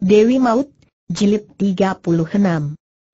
Dewi Maut, Jilid 36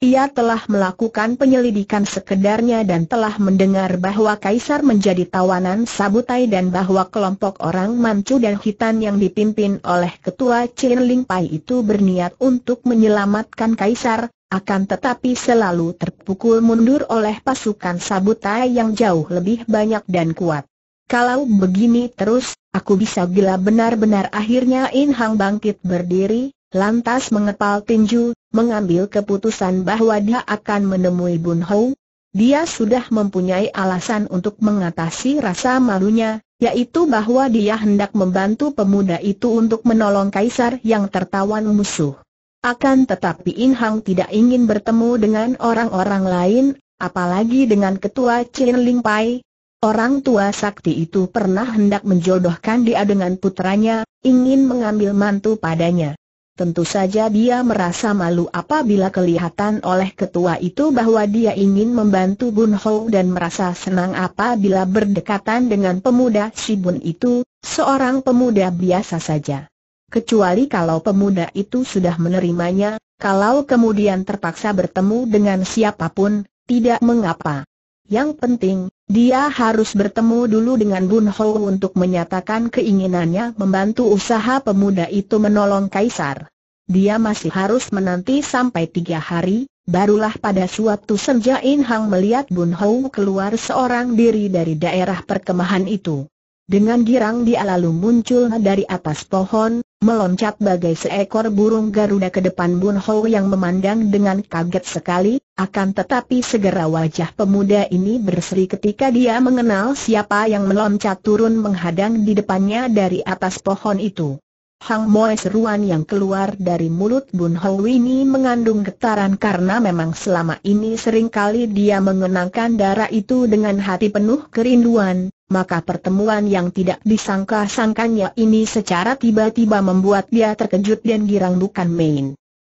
ia telah melakukan penyelidikan sekedarnya dan telah mendengar bahwa Kaisar menjadi tawanan Sabutai dan bahwa kelompok orang Manchu dan Hitan yang dipimpin oleh Ketua Chin Ling Pai itu berniat untuk menyelamatkan Kaisar, akan tetapi selalu terpukul mundur oleh pasukan Sabutai yang jauh lebih banyak dan kuat. Kalau begini terus, aku bisa gila benar-benar akhirnya In Hang bangkit berdiri, lantas mengepal tinju, mengambil keputusan bahwa dia akan menemui Bun Hou. Dia sudah mempunyai alasan untuk mengatasi rasa malunya, yaitu bahwa dia hendak membantu pemuda itu untuk menolong kaisar yang tertawan musuh. Akan tetapi In Hang tidak ingin bertemu dengan orang-orang lain, apalagi dengan ketua Chin Ling Pai. Orang tua sakti itu pernah hendak menjodohkan dia dengan putranya, ingin mengambil mantu padanya. Tentu saja dia merasa malu apabila kelihatan oleh ketua itu bahwa dia ingin membantu Bun Hou dan merasa senang apabila berdekatan dengan pemuda si Bun itu, seorang pemuda biasa saja. Kecuali kalau pemuda itu sudah menerimanya, kalau kemudian terpaksa bertemu dengan siapapun, tidak mengapa. Yang penting, dia harus bertemu dulu dengan Bun Ho untuk menyatakan keinginannya membantu usaha pemuda itu menolong Kaisar. Dia masih harus menanti sampai tiga hari, barulah pada suatu senja In Hang melihat Bun Ho keluar seorang diri dari daerah perkemahan itu. Dengan girang dia lalu muncul dari atas pohon, meloncat bagai seekor burung Garuda ke depan Bun Hou yang memandang dengan kaget sekali, akan tetapi segera wajah pemuda ini berseri ketika dia mengenal siapa yang meloncat turun menghadang di depannya dari atas pohon itu. Hang Moe seruan yang keluar dari mulut Bun Ho ini mengandung getaran karena memang selama ini seringkali dia mengenangkan darah itu dengan hati penuh kerinduan, maka pertemuan yang tidak disangka-sangkanya ini secara tiba-tiba membuat dia terkejut dan girang bukan main.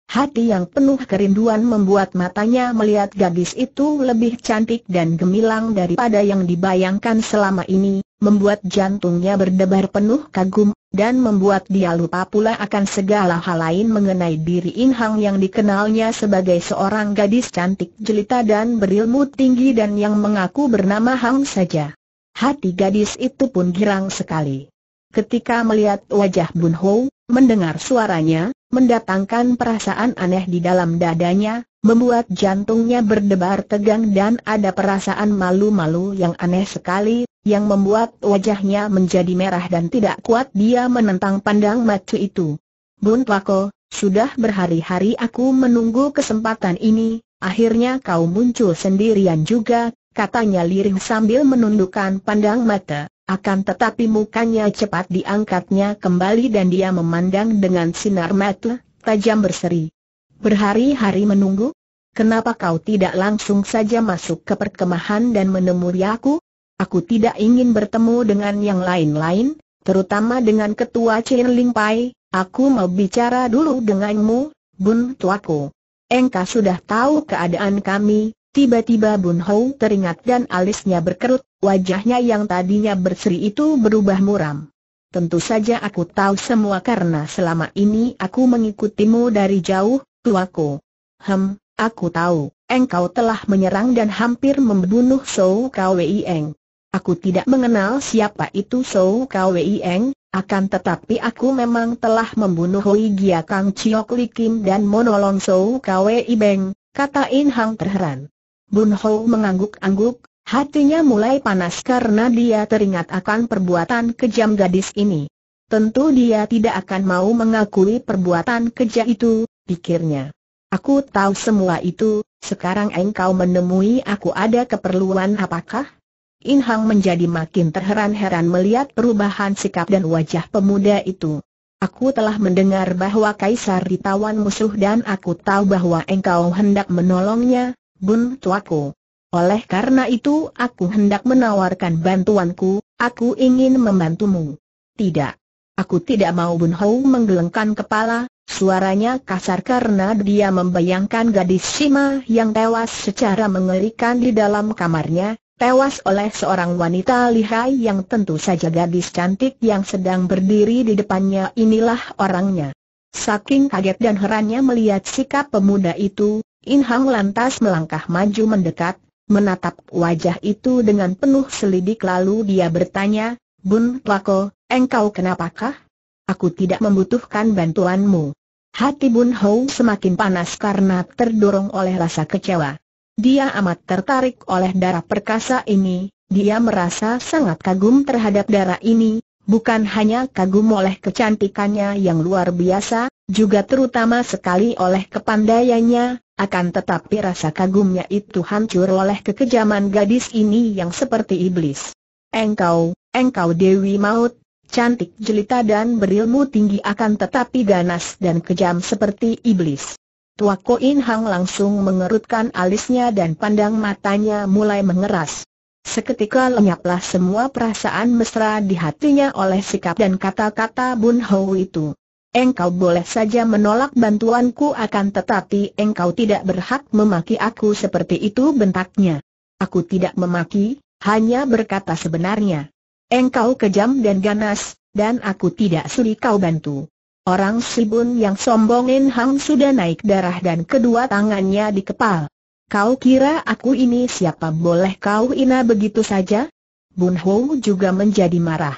Hati yang penuh kerinduan membuat matanya melihat gadis itu lebih cantik dan gemilang daripada yang dibayangkan selama ini, membuat jantungnya berdebar penuh kagum, dan membuat dia lupa pula akan segala hal lain mengenai diri In Hang yang dikenalnya sebagai seorang gadis cantik jelita dan berilmu tinggi dan yang mengaku bernama Hang saja. Hati gadis itu pun girang sekali. Ketika melihat wajah Bun Ho, mendengar suaranya, mendatangkan perasaan aneh di dalam dadanya, membuat jantungnya berdebar tegang dan ada perasaan malu-malu yang aneh sekali, yang membuat wajahnya menjadi merah dan tidak kuat dia menentang pandang macu itu. Bun Wako, sudah berhari-hari aku menunggu kesempatan ini, akhirnya kau muncul sendirian juga, katanya lirih sambil menundukkan pandang mata. Akan tetapi mukanya cepat diangkatnya kembali dan dia memandang dengan sinar mata, tajam berseri. Berhari-hari menunggu? Kenapa kau tidak langsung saja masuk ke perkemahan dan menemui aku? Aku tidak ingin bertemu dengan yang lain-lain, terutama dengan ketua Chin Ling Pai, aku mau bicara dulu denganmu, Bun Tuaku. Engkau sudah tahu keadaan kami, Tiba-tiba Bun Hou teringat dan alisnya berkerut, wajahnya yang tadinya berseri itu berubah muram. Tentu saja aku tahu semua karena selama ini aku mengikutimu dari jauh, tuaku. Hem, aku tahu, engkau telah menyerang dan hampir membunuh Sou Kwei Eng. Aku tidak mengenal siapa itu Sou Kwei Eng, akan tetapi aku memang telah membunuh Hoi Gia Kang Chiok Kim dan Monolong Sou Kwei Beng, kata In Hang terheran. Bun mengangguk-angguk, hatinya mulai panas karena dia teringat akan perbuatan kejam gadis ini. Tentu dia tidak akan mau mengakui perbuatan kejam itu, pikirnya. Aku tahu semua itu, sekarang engkau menemui aku ada keperluan apakah? In Hang menjadi makin terheran-heran melihat perubahan sikap dan wajah pemuda itu. Aku telah mendengar bahwa Kaisar ditawan musuh dan aku tahu bahwa engkau hendak menolongnya, Bun Tuaku. Oleh karena itu aku hendak menawarkan bantuanku, aku ingin membantumu. Tidak. Aku tidak mau Bun Hou menggelengkan kepala, suaranya kasar karena dia membayangkan gadis Sima yang tewas secara mengerikan di dalam kamarnya, tewas oleh seorang wanita lihai yang tentu saja gadis cantik yang sedang berdiri di depannya inilah orangnya. Saking kaget dan herannya melihat sikap pemuda itu, In Hang lantas melangkah maju mendekat, menatap wajah itu dengan penuh selidik lalu dia bertanya, Bun Lako, engkau kenapakah? Aku tidak membutuhkan bantuanmu. Hati Bun Hou semakin panas karena terdorong oleh rasa kecewa. Dia amat tertarik oleh darah perkasa ini, dia merasa sangat kagum terhadap darah ini, bukan hanya kagum oleh kecantikannya yang luar biasa, juga terutama sekali oleh kepandaiannya, akan tetapi rasa kagumnya itu hancur oleh kekejaman gadis ini yang seperti iblis. Engkau, engkau Dewi Maut, cantik jelita dan berilmu tinggi akan tetapi ganas dan kejam seperti iblis. Tua Ko Hang langsung mengerutkan alisnya dan pandang matanya mulai mengeras. Seketika lenyaplah semua perasaan mesra di hatinya oleh sikap dan kata-kata Bun Hou itu. Engkau boleh saja menolak bantuanku akan tetapi engkau tidak berhak memaki aku seperti itu bentaknya. Aku tidak memaki, hanya berkata sebenarnya. Engkau kejam dan ganas, dan aku tidak sudi kau bantu. Orang Si Sibun yang sombongin Hang sudah naik darah dan kedua tangannya di kepal. Kau kira aku ini siapa boleh kau ina begitu saja? Bun Ho juga menjadi marah.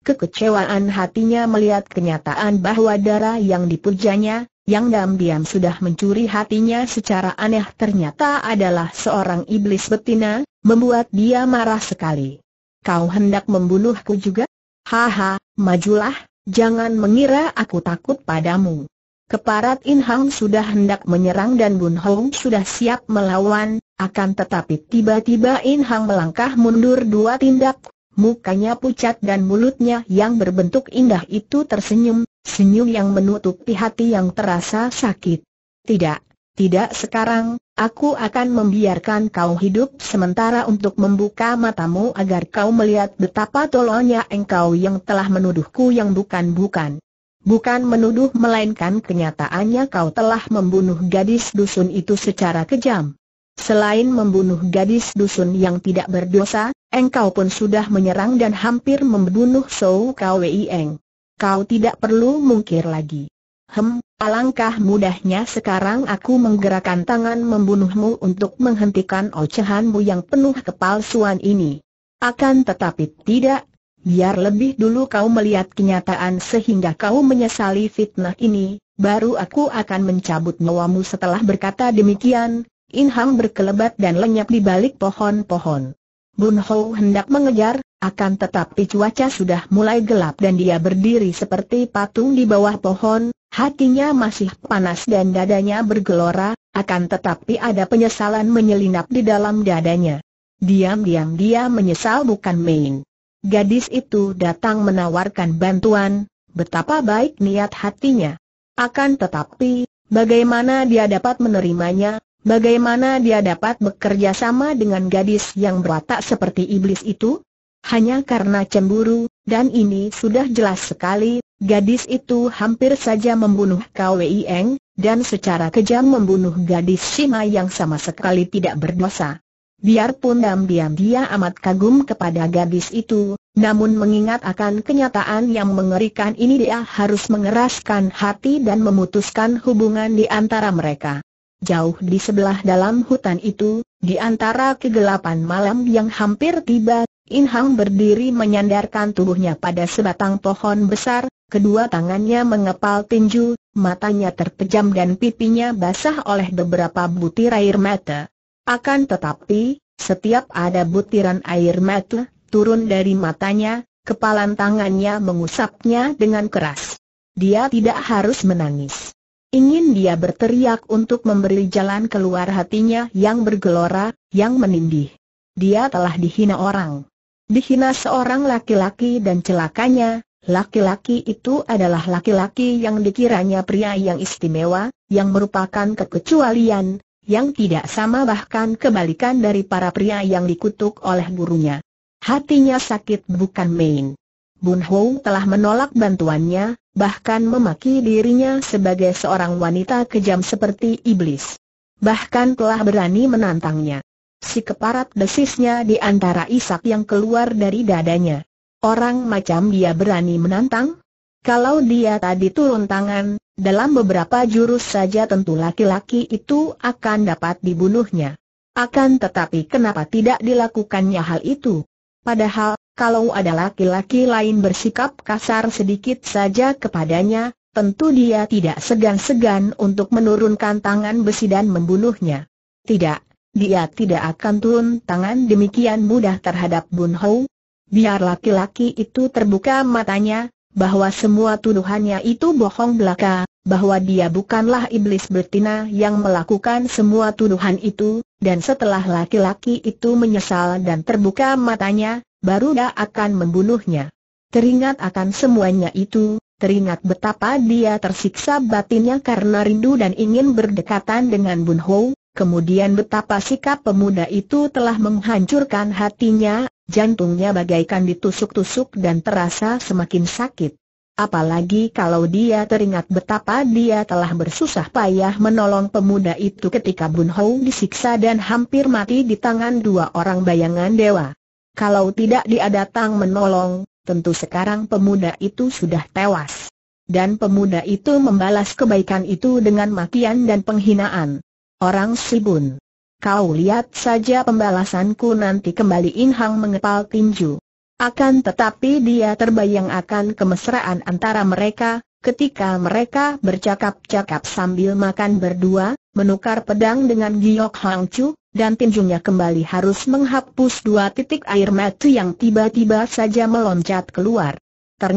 Kekecewaan hatinya melihat kenyataan bahwa darah yang dipujanya, yang diam-diam sudah mencuri hatinya secara aneh ternyata adalah seorang iblis betina, membuat dia marah sekali. Kau hendak membunuhku juga? Haha, majulah, jangan mengira aku takut padamu. Keparat In Hang sudah hendak menyerang dan Bun Hong sudah siap melawan, akan tetapi tiba-tiba In Hang melangkah mundur dua tindak, Mukanya pucat dan mulutnya yang berbentuk indah itu tersenyum, senyum yang menutupi hati yang terasa sakit. Tidak, tidak sekarang, aku akan membiarkan kau hidup sementara untuk membuka matamu agar kau melihat betapa tolonya engkau yang telah menuduhku yang bukan-bukan. Bukan menuduh melainkan kenyataannya kau telah membunuh gadis dusun itu secara kejam. Selain membunuh gadis dusun yang tidak berdosa, engkau pun sudah menyerang dan hampir membunuh Sou Kweieng. Kau tidak perlu mungkir lagi. Hem, alangkah mudahnya sekarang aku menggerakkan tangan membunuhmu untuk menghentikan ocehanmu yang penuh kepalsuan ini. Akan tetapi tidak, biar lebih dulu kau melihat kenyataan sehingga kau menyesali fitnah ini, baru aku akan mencabut nyawamu setelah berkata demikian, Inhang berkelebat dan lenyap di balik pohon-pohon. Bun Ho hendak mengejar, akan tetapi cuaca sudah mulai gelap dan dia berdiri seperti patung di bawah pohon, hatinya masih panas dan dadanya bergelora, akan tetapi ada penyesalan menyelinap di dalam dadanya. Diam-diam dia menyesal bukan main. Gadis itu datang menawarkan bantuan, betapa baik niat hatinya. Akan tetapi, bagaimana dia dapat menerimanya, Bagaimana dia dapat bekerja sama dengan gadis yang berwatak seperti iblis itu? Hanya karena cemburu, dan ini sudah jelas sekali, gadis itu hampir saja membunuh Kwei Eng, dan secara kejam membunuh gadis Shima yang sama sekali tidak berdosa. Biarpun diam-diam dia amat kagum kepada gadis itu, namun mengingat akan kenyataan yang mengerikan ini dia harus mengeraskan hati dan memutuskan hubungan di antara mereka. Jauh di sebelah dalam hutan itu, di antara kegelapan malam yang hampir tiba, In Hang berdiri menyandarkan tubuhnya pada sebatang pohon besar, kedua tangannya mengepal tinju, matanya terpejam dan pipinya basah oleh beberapa butir air mata. Akan tetapi, setiap ada butiran air mata turun dari matanya, kepalan tangannya mengusapnya dengan keras. Dia tidak harus menangis. Ingin dia berteriak untuk memberi jalan keluar hatinya yang bergelora, yang menindih. Dia telah dihina orang. Dihina seorang laki-laki dan celakanya, laki-laki itu adalah laki-laki yang dikiranya pria yang istimewa, yang merupakan kekecualian, yang tidak sama bahkan kebalikan dari para pria yang dikutuk oleh gurunya. Hatinya sakit bukan main. Bun Hou telah menolak bantuannya, bahkan memaki dirinya sebagai seorang wanita kejam seperti iblis. Bahkan telah berani menantangnya. Si keparat desisnya di antara isak yang keluar dari dadanya. Orang macam dia berani menantang? Kalau dia tadi turun tangan, dalam beberapa jurus saja tentu laki-laki itu akan dapat dibunuhnya. Akan tetapi kenapa tidak dilakukannya hal itu? Padahal, kalau ada laki-laki lain bersikap kasar sedikit saja kepadanya, tentu dia tidak segan-segan untuk menurunkan tangan besi dan membunuhnya. Tidak, dia tidak akan turun tangan demikian mudah terhadap Bun Hou. Biar laki-laki itu terbuka matanya, bahwa semua tuduhannya itu bohong belaka, bahwa dia bukanlah iblis betina yang melakukan semua tuduhan itu, dan setelah laki-laki itu menyesal dan terbuka matanya, baru dia akan membunuhnya. Teringat akan semuanya itu, teringat betapa dia tersiksa batinnya karena rindu dan ingin berdekatan dengan Bun Ho, kemudian betapa sikap pemuda itu telah menghancurkan hatinya, jantungnya bagaikan ditusuk-tusuk dan terasa semakin sakit. Apalagi kalau dia teringat betapa dia telah bersusah payah menolong pemuda itu ketika Bun Hau disiksa dan hampir mati di tangan dua orang bayangan dewa. Kalau tidak dia datang menolong, tentu sekarang pemuda itu sudah tewas. Dan pemuda itu membalas kebaikan itu dengan makian dan penghinaan. Orang Si Bun, Kau lihat saja pembalasanku nanti kembali Inhang mengepal tinju. Akan tetapi dia terbayang akan kemesraan antara mereka, ketika mereka bercakap-cakap sambil makan berdua, menukar pedang dengan Giok Hang Chu, dan tinjunya kembali harus menghapus dua titik air mata yang tiba-tiba saja meloncat keluar.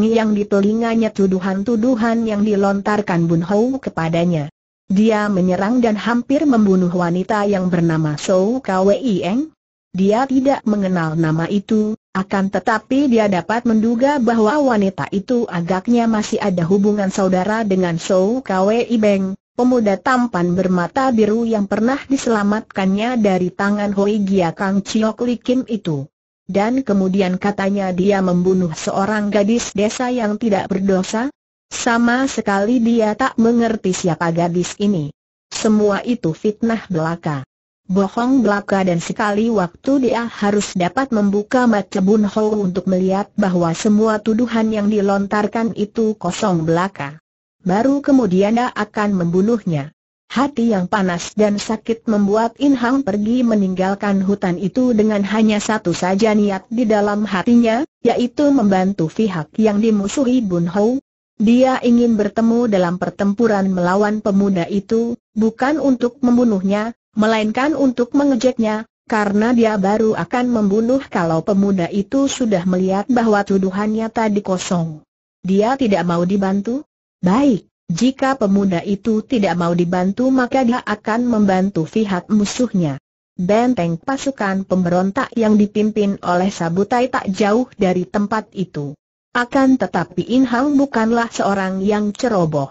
yang di telinganya tuduhan-tuduhan yang dilontarkan Bun Hou kepadanya. Dia menyerang dan hampir membunuh wanita yang bernama Sou Kwe Eng. Dia tidak mengenal nama itu, akan tetapi dia dapat menduga bahwa wanita itu agaknya masih ada hubungan saudara dengan Shou Kwe Ibeng, pemuda tampan bermata biru yang pernah diselamatkannya dari tangan Hoi Gia Kang Chiok Li Kim itu. Dan kemudian katanya dia membunuh seorang gadis desa yang tidak berdosa? Sama sekali dia tak mengerti siapa gadis ini. Semua itu fitnah belaka bohong belaka dan sekali waktu dia harus dapat membuka mata Bun Ho untuk melihat bahwa semua tuduhan yang dilontarkan itu kosong belaka. Baru kemudian dia akan membunuhnya. Hati yang panas dan sakit membuat In Hang pergi meninggalkan hutan itu dengan hanya satu saja niat di dalam hatinya, yaitu membantu pihak yang dimusuhi Bun Ho, dia ingin bertemu dalam pertempuran melawan pemuda itu, bukan untuk membunuhnya, melainkan untuk mengejeknya, karena dia baru akan membunuh kalau pemuda itu sudah melihat bahwa tuduhannya tadi kosong. Dia tidak mau dibantu? Baik, jika pemuda itu tidak mau dibantu maka dia akan membantu pihak musuhnya. Benteng pasukan pemberontak yang dipimpin oleh Sabutai tak jauh dari tempat itu. Akan tetapi Inhang bukanlah seorang yang ceroboh.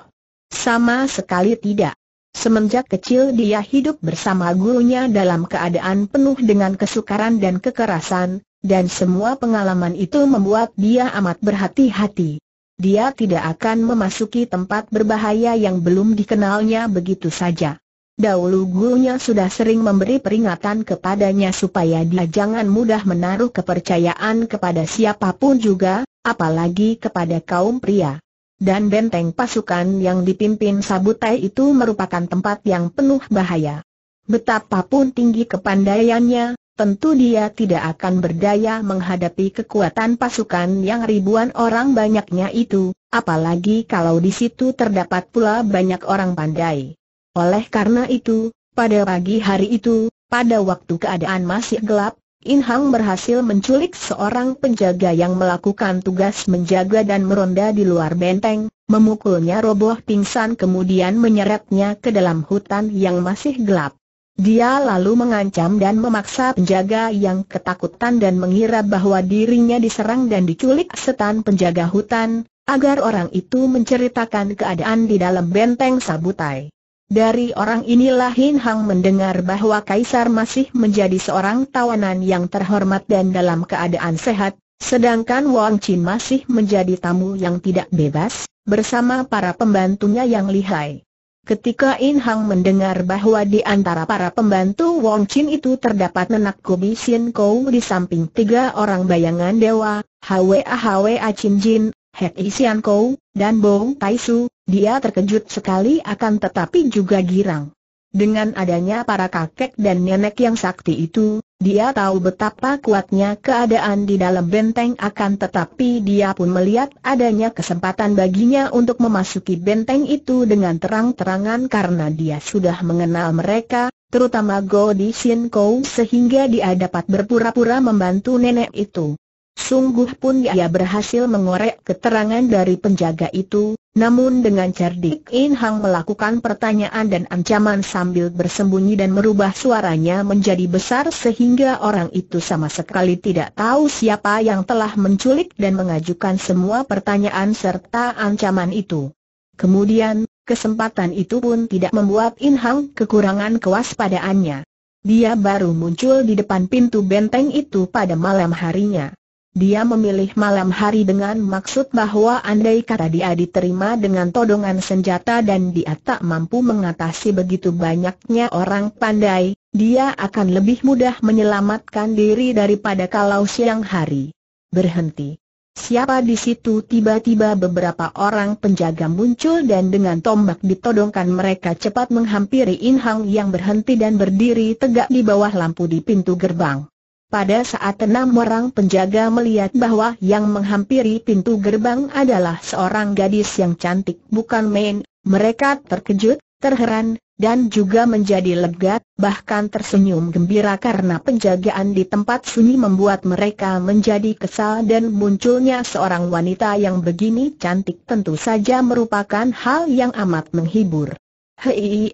Sama sekali tidak. Semenjak kecil dia hidup bersama gurunya dalam keadaan penuh dengan kesukaran dan kekerasan, dan semua pengalaman itu membuat dia amat berhati-hati. Dia tidak akan memasuki tempat berbahaya yang belum dikenalnya begitu saja. Dahulu gurunya sudah sering memberi peringatan kepadanya supaya dia jangan mudah menaruh kepercayaan kepada siapapun juga, apalagi kepada kaum pria dan benteng pasukan yang dipimpin Sabutai itu merupakan tempat yang penuh bahaya. Betapapun tinggi kepandaiannya, tentu dia tidak akan berdaya menghadapi kekuatan pasukan yang ribuan orang banyaknya itu, apalagi kalau di situ terdapat pula banyak orang pandai. Oleh karena itu, pada pagi hari itu, pada waktu keadaan masih gelap, In Hang berhasil menculik seorang penjaga yang melakukan tugas menjaga dan meronda di luar benteng, memukulnya roboh pingsan kemudian menyeretnya ke dalam hutan yang masih gelap. Dia lalu mengancam dan memaksa penjaga yang ketakutan dan mengira bahwa dirinya diserang dan diculik setan penjaga hutan, agar orang itu menceritakan keadaan di dalam benteng Sabutai. Dari orang inilah Hin Hang mendengar bahwa Kaisar masih menjadi seorang tawanan yang terhormat dan dalam keadaan sehat, sedangkan Wang Chin masih menjadi tamu yang tidak bebas, bersama para pembantunya yang lihai. Ketika In Hang mendengar bahwa di antara para pembantu Wang Chin itu terdapat nenek Kobi Sien Kou di samping tiga orang bayangan dewa, Hwa Hwa Chin Jin, Hek Isian Kou, dan Bong Tai dia terkejut sekali akan tetapi juga girang. Dengan adanya para kakek dan nenek yang sakti itu, dia tahu betapa kuatnya keadaan di dalam benteng akan tetapi dia pun melihat adanya kesempatan baginya untuk memasuki benteng itu dengan terang-terangan karena dia sudah mengenal mereka, terutama Go Di Sin Kou sehingga dia dapat berpura-pura membantu nenek itu. Sungguh pun ia berhasil mengorek keterangan dari penjaga itu, namun dengan cerdik In Hang melakukan pertanyaan dan ancaman sambil bersembunyi dan merubah suaranya menjadi besar sehingga orang itu sama sekali tidak tahu siapa yang telah menculik dan mengajukan semua pertanyaan serta ancaman itu. Kemudian, kesempatan itu pun tidak membuat In Hang kekurangan kewaspadaannya. Dia baru muncul di depan pintu benteng itu pada malam harinya. Dia memilih malam hari dengan maksud bahwa andai kata dia diterima dengan todongan senjata dan dia tak mampu mengatasi begitu banyaknya orang pandai, dia akan lebih mudah menyelamatkan diri daripada kalau siang hari. Berhenti. Siapa di situ tiba-tiba beberapa orang penjaga muncul dan dengan tombak ditodongkan mereka cepat menghampiri Inhang yang berhenti dan berdiri tegak di bawah lampu di pintu gerbang. Pada saat enam orang penjaga melihat bahwa yang menghampiri pintu gerbang adalah seorang gadis yang cantik bukan main, mereka terkejut, terheran, dan juga menjadi legat, bahkan tersenyum gembira karena penjagaan di tempat sunyi membuat mereka menjadi kesal dan munculnya seorang wanita yang begini cantik tentu saja merupakan hal yang amat menghibur. Hei,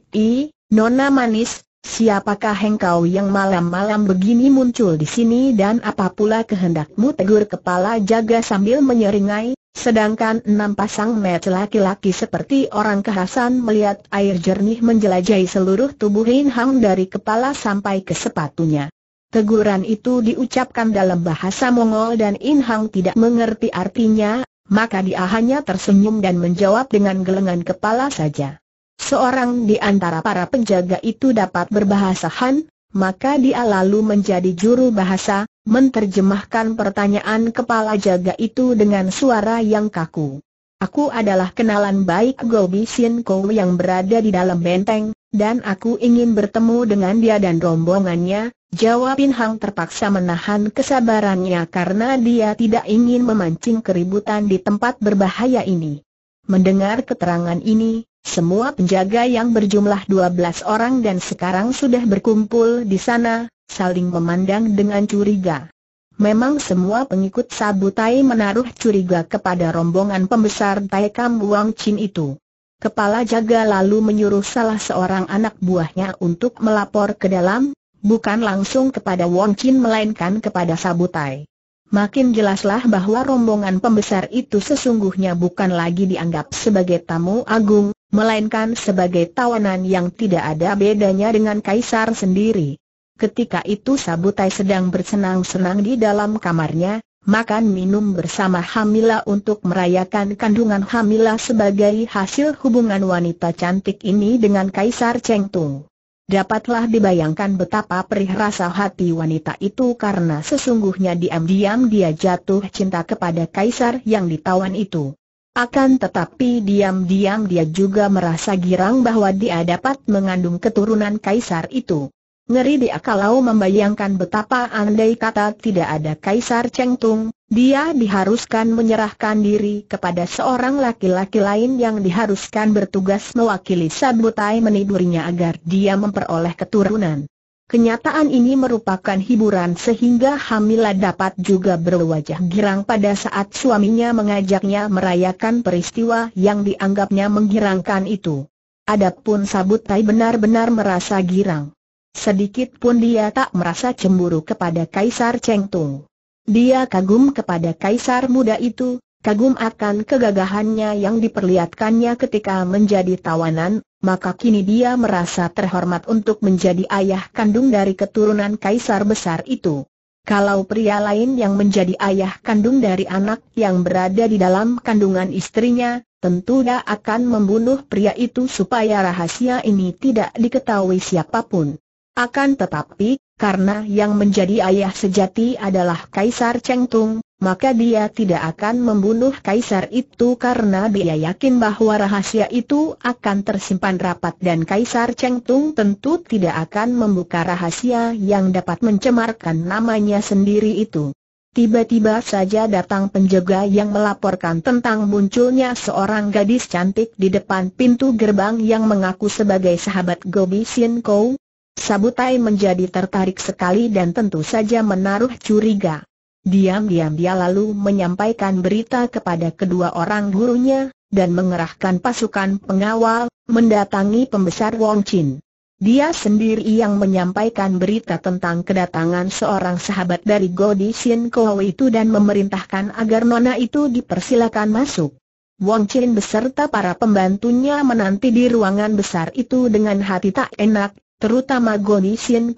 Nona manis, Siapakah engkau yang malam-malam begini muncul di sini dan apa pula kehendakmu tegur kepala jaga sambil menyeringai, sedangkan enam pasang mata laki-laki seperti orang kehasan melihat air jernih menjelajahi seluruh tubuh Hin Hang dari kepala sampai ke sepatunya. Teguran itu diucapkan dalam bahasa Mongol dan In Hang tidak mengerti artinya, maka dia hanya tersenyum dan menjawab dengan gelengan kepala saja. Seorang di antara para penjaga itu dapat berbahasa Han, maka dia lalu menjadi juru bahasa, menterjemahkan pertanyaan kepala jaga itu dengan suara yang kaku. Aku adalah kenalan baik Gobi Sien Kou yang berada di dalam benteng, dan aku ingin bertemu dengan dia dan rombongannya, jawab In Hang terpaksa menahan kesabarannya karena dia tidak ingin memancing keributan di tempat berbahaya ini. Mendengar keterangan ini, semua penjaga yang berjumlah 12 orang dan sekarang sudah berkumpul di sana, saling memandang dengan curiga. Memang semua pengikut Sabutai menaruh curiga kepada rombongan pembesar Tai Kam Wang Chin itu. Kepala jaga lalu menyuruh salah seorang anak buahnya untuk melapor ke dalam, bukan langsung kepada Wang Chin melainkan kepada Sabutai. Makin jelaslah bahwa rombongan pembesar itu sesungguhnya bukan lagi dianggap sebagai tamu agung, melainkan sebagai tawanan yang tidak ada bedanya dengan kaisar sendiri. Ketika itu Sabutai sedang bersenang-senang di dalam kamarnya, makan minum bersama Hamila untuk merayakan kandungan Hamila sebagai hasil hubungan wanita cantik ini dengan Kaisar Cheng Tung. Dapatlah dibayangkan betapa perih rasa hati wanita itu karena sesungguhnya diam-diam dia jatuh cinta kepada kaisar yang ditawan itu. Akan tetapi diam-diam dia juga merasa girang bahwa dia dapat mengandung keturunan kaisar itu. Ngeri dia kalau membayangkan betapa andai kata tidak ada kaisar Chengtung, dia diharuskan menyerahkan diri kepada seorang laki-laki lain yang diharuskan bertugas mewakili Sabutai menidurinya agar dia memperoleh keturunan. Kenyataan ini merupakan hiburan sehingga Hamila dapat juga berwajah girang pada saat suaminya mengajaknya merayakan peristiwa yang dianggapnya menggirangkan itu. Adapun Sabut Tai benar-benar merasa girang. Sedikit pun dia tak merasa cemburu kepada Kaisar Cheng Tung. Dia kagum kepada Kaisar muda itu, kagum akan kegagahannya yang diperlihatkannya ketika menjadi tawanan, maka kini dia merasa terhormat untuk menjadi ayah kandung dari keturunan kaisar besar itu. Kalau pria lain yang menjadi ayah kandung dari anak yang berada di dalam kandungan istrinya, tentu dia akan membunuh pria itu supaya rahasia ini tidak diketahui siapapun. Akan tetapi, karena yang menjadi ayah sejati adalah Kaisar Cheng Tung, maka dia tidak akan membunuh kaisar itu karena dia yakin bahwa rahasia itu akan tersimpan rapat dan kaisar Chengtung tentu tidak akan membuka rahasia yang dapat mencemarkan namanya sendiri itu. Tiba-tiba saja datang penjaga yang melaporkan tentang munculnya seorang gadis cantik di depan pintu gerbang yang mengaku sebagai sahabat Gobi Sin Kou. Sabutai menjadi tertarik sekali dan tentu saja menaruh curiga. Diam-diam dia lalu menyampaikan berita kepada kedua orang gurunya, dan mengerahkan pasukan pengawal, mendatangi pembesar Wong Chin. Dia sendiri yang menyampaikan berita tentang kedatangan seorang sahabat dari Godi Sin itu dan memerintahkan agar nona itu dipersilakan masuk. Wong Chin beserta para pembantunya menanti di ruangan besar itu dengan hati tak enak, terutama Godi Sin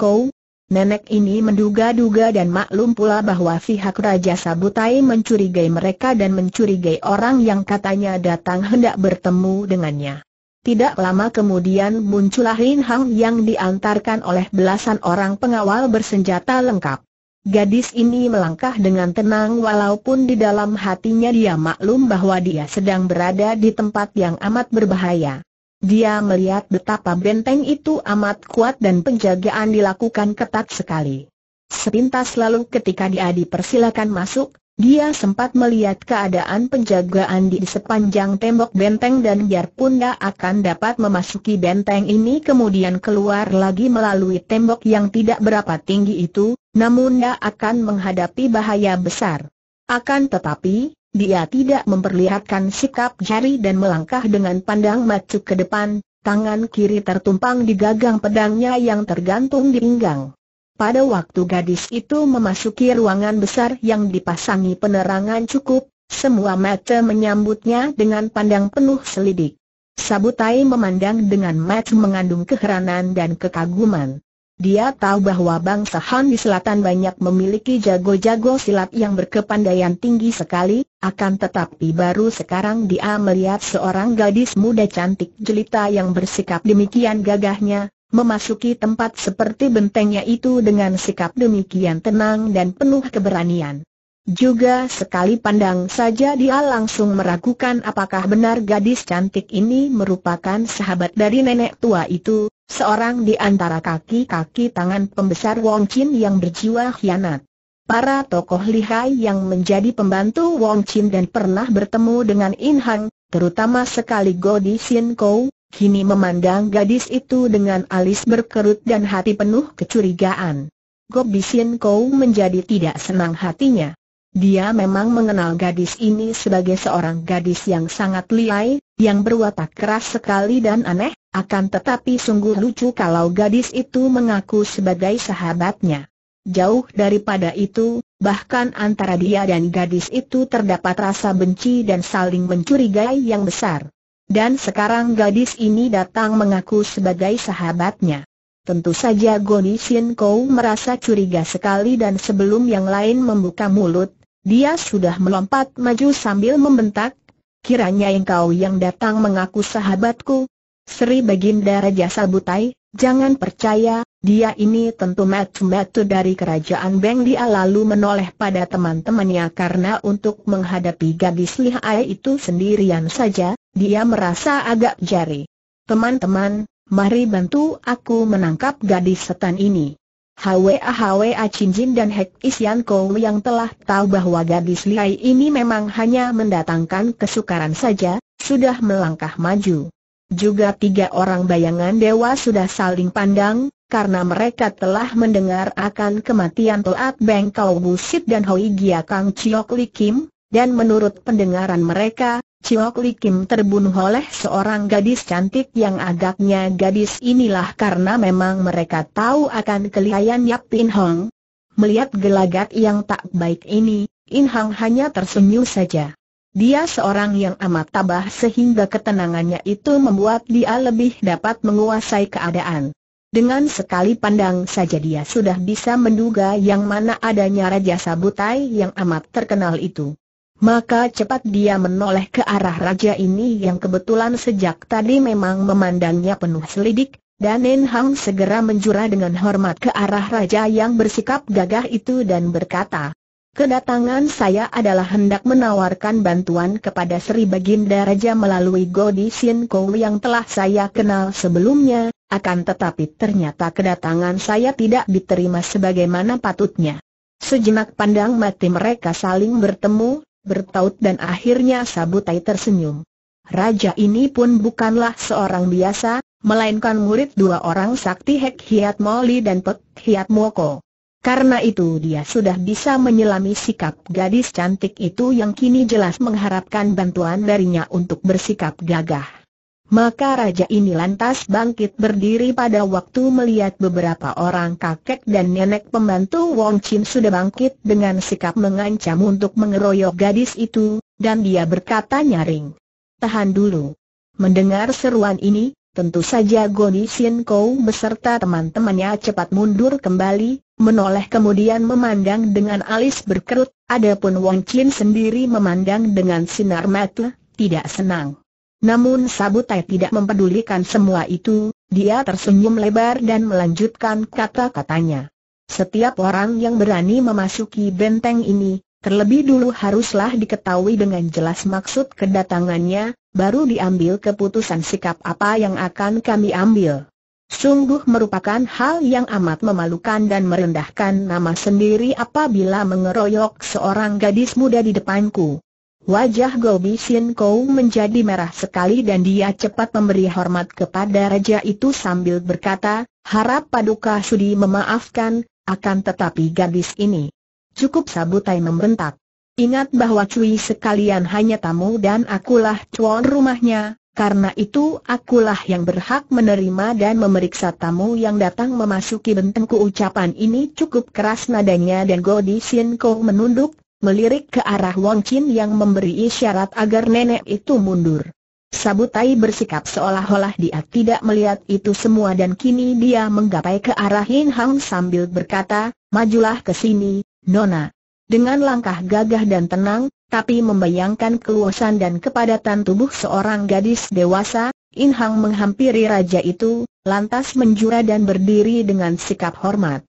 Nenek ini menduga-duga dan maklum pula bahwa pihak Raja Sabutai mencurigai mereka dan mencurigai orang yang katanya datang hendak bertemu dengannya. Tidak lama kemudian muncullah Lin Hang yang diantarkan oleh belasan orang pengawal bersenjata lengkap. Gadis ini melangkah dengan tenang walaupun di dalam hatinya dia maklum bahwa dia sedang berada di tempat yang amat berbahaya. Dia melihat betapa benteng itu amat kuat dan penjagaan dilakukan ketat sekali. Sepintas lalu ketika dia dipersilakan masuk, dia sempat melihat keadaan penjagaan di sepanjang tembok benteng dan biarpun dia akan dapat memasuki benteng ini kemudian keluar lagi melalui tembok yang tidak berapa tinggi itu, namun dia akan menghadapi bahaya besar. Akan tetapi, dia tidak memperlihatkan sikap jari dan melangkah dengan pandang macu ke depan, tangan kiri tertumpang di gagang pedangnya yang tergantung di pinggang. Pada waktu gadis itu memasuki ruangan besar yang dipasangi penerangan cukup, semua mata menyambutnya dengan pandang penuh selidik. Sabutai memandang dengan mata mengandung keheranan dan kekaguman. Dia tahu bahwa bangsa Han di selatan banyak memiliki jago-jago silat yang berkepandaian tinggi sekali, akan tetapi baru sekarang dia melihat seorang gadis muda cantik jelita yang bersikap demikian gagahnya, memasuki tempat seperti bentengnya itu dengan sikap demikian tenang dan penuh keberanian. Juga sekali pandang saja dia langsung meragukan apakah benar gadis cantik ini merupakan sahabat dari nenek tua itu, seorang di antara kaki-kaki tangan pembesar Wong Chin yang berjiwa khianat. Para tokoh lihai yang menjadi pembantu Wong Chin dan pernah bertemu dengan In Hang, terutama sekali Go Di Sin Kou, kini memandang gadis itu dengan alis berkerut dan hati penuh kecurigaan. Go Di Sin Kou menjadi tidak senang hatinya. Dia memang mengenal gadis ini sebagai seorang gadis yang sangat liai, yang berwatak keras sekali dan aneh, akan tetapi sungguh lucu kalau gadis itu mengaku sebagai sahabatnya. Jauh daripada itu, bahkan antara dia dan gadis itu terdapat rasa benci dan saling mencurigai yang besar. Dan sekarang gadis ini datang mengaku sebagai sahabatnya. Tentu saja Goni Sien Kou merasa curiga sekali dan sebelum yang lain membuka mulut, dia sudah melompat maju sambil membentak, kiranya engkau yang datang mengaku sahabatku. Sri Baginda Raja Sabutai, jangan percaya, dia ini tentu metu-metu dari kerajaan Beng dia lalu menoleh pada teman-temannya karena untuk menghadapi gadis lihai itu sendirian saja, dia merasa agak jari. Teman-teman, mari bantu aku menangkap gadis setan ini. Hwa Hwa Jin dan Hek Isian Kou yang telah tahu bahwa gadis Liai ini memang hanya mendatangkan kesukaran saja, sudah melangkah maju. Juga tiga orang bayangan dewa sudah saling pandang, karena mereka telah mendengar akan kematian Toat Beng Kau Busit dan Hoi Gia Kang Chiok Li Kim, dan menurut pendengaran mereka, Chiok Li Kim terbunuh oleh seorang gadis cantik yang agaknya gadis inilah karena memang mereka tahu akan kelihayan Yap In Hong. Melihat gelagat yang tak baik ini, In Hong hanya tersenyum saja. Dia seorang yang amat tabah sehingga ketenangannya itu membuat dia lebih dapat menguasai keadaan. Dengan sekali pandang saja dia sudah bisa menduga yang mana adanya Raja Sabutai yang amat terkenal itu. Maka cepat dia menoleh ke arah raja ini yang kebetulan sejak tadi memang memandangnya penuh selidik, dan Nen Hang segera menjura dengan hormat ke arah raja yang bersikap gagah itu dan berkata, Kedatangan saya adalah hendak menawarkan bantuan kepada Sri Baginda Raja melalui Godi Sin Kou yang telah saya kenal sebelumnya, akan tetapi ternyata kedatangan saya tidak diterima sebagaimana patutnya. Sejenak pandang mati mereka saling bertemu, bertaut dan akhirnya Sabutai tersenyum. Raja ini pun bukanlah seorang biasa, melainkan murid dua orang sakti Hek Hiat Moli dan Pek Hiat Moko. Karena itu dia sudah bisa menyelami sikap gadis cantik itu yang kini jelas mengharapkan bantuan darinya untuk bersikap gagah. Maka raja ini lantas bangkit berdiri pada waktu melihat beberapa orang kakek dan nenek pembantu Wong Chin sudah bangkit dengan sikap mengancam untuk mengeroyok gadis itu, dan dia berkata nyaring. Tahan dulu. Mendengar seruan ini, tentu saja Goni Sien Kou beserta teman-temannya cepat mundur kembali, menoleh kemudian memandang dengan alis berkerut, adapun Wong Chin sendiri memandang dengan sinar mata, tidak senang. Namun Sabutai tidak mempedulikan semua itu, dia tersenyum lebar dan melanjutkan kata-katanya. Setiap orang yang berani memasuki benteng ini, Terlebih dulu haruslah diketahui dengan jelas maksud kedatangannya, baru diambil keputusan sikap apa yang akan kami ambil. Sungguh merupakan hal yang amat memalukan dan merendahkan nama sendiri apabila mengeroyok seorang gadis muda di depanku. Wajah Gobi Sin Kou menjadi merah sekali dan dia cepat memberi hormat kepada raja itu sambil berkata, harap paduka sudi memaafkan, akan tetapi gadis ini. Cukup sabutai membentak. Ingat bahwa Cui sekalian hanya tamu dan akulah tuan rumahnya, karena itu akulah yang berhak menerima dan memeriksa tamu yang datang memasuki bentengku ucapan ini cukup keras nadanya dan Godi Sin Kou menunduk melirik ke arah Wong Chin yang memberi isyarat agar nenek itu mundur. Sabutai bersikap seolah-olah dia tidak melihat itu semua dan kini dia menggapai ke arah Hin Hang sambil berkata, majulah ke sini, Nona. Dengan langkah gagah dan tenang, tapi membayangkan keluasan dan kepadatan tubuh seorang gadis dewasa, In Hang menghampiri raja itu, lantas menjura dan berdiri dengan sikap hormat.